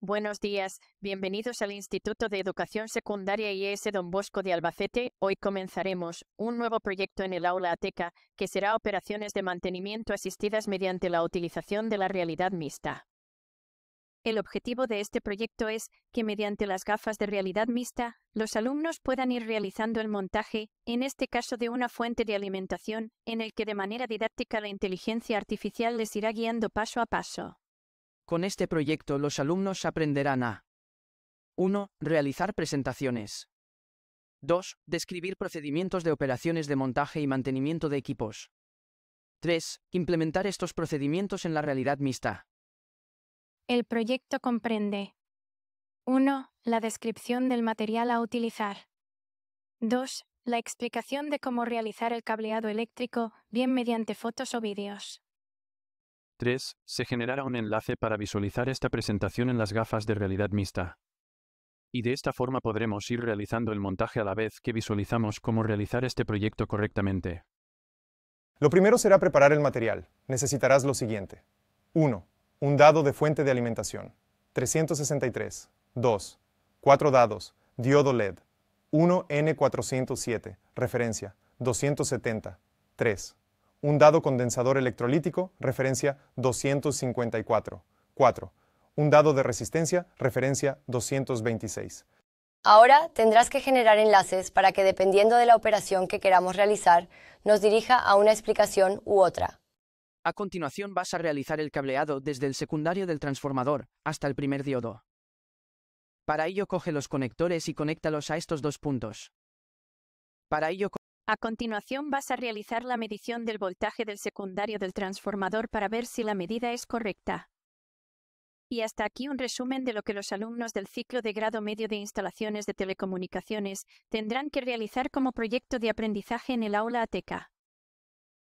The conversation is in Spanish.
Buenos días, bienvenidos al Instituto de Educación Secundaria IES Don Bosco de Albacete. Hoy comenzaremos un nuevo proyecto en el aula ATECA, que será operaciones de mantenimiento asistidas mediante la utilización de la realidad mixta. El objetivo de este proyecto es que mediante las gafas de realidad mixta, los alumnos puedan ir realizando el montaje, en este caso de una fuente de alimentación, en el que de manera didáctica la inteligencia artificial les irá guiando paso a paso. Con este proyecto los alumnos aprenderán a 1. Realizar presentaciones. 2. Describir procedimientos de operaciones de montaje y mantenimiento de equipos. 3. Implementar estos procedimientos en la realidad mixta. El proyecto comprende 1. La descripción del material a utilizar. 2. La explicación de cómo realizar el cableado eléctrico, bien mediante fotos o vídeos. 3. Se generará un enlace para visualizar esta presentación en las gafas de realidad mixta. Y de esta forma podremos ir realizando el montaje a la vez que visualizamos cómo realizar este proyecto correctamente. Lo primero será preparar el material. Necesitarás lo siguiente. 1. Un dado de fuente de alimentación. 363. 2. 4 dados. Diodo LED. 1N407. Referencia. 270. 3. Un dado condensador electrolítico, referencia 254. 4. Un dado de resistencia, referencia 226. Ahora tendrás que generar enlaces para que dependiendo de la operación que queramos realizar, nos dirija a una explicación u otra. A continuación vas a realizar el cableado desde el secundario del transformador hasta el primer diodo. Para ello coge los conectores y conéctalos a estos dos puntos. Para ello a continuación vas a realizar la medición del voltaje del secundario del transformador para ver si la medida es correcta. Y hasta aquí un resumen de lo que los alumnos del ciclo de grado medio de instalaciones de telecomunicaciones tendrán que realizar como proyecto de aprendizaje en el aula ATECA.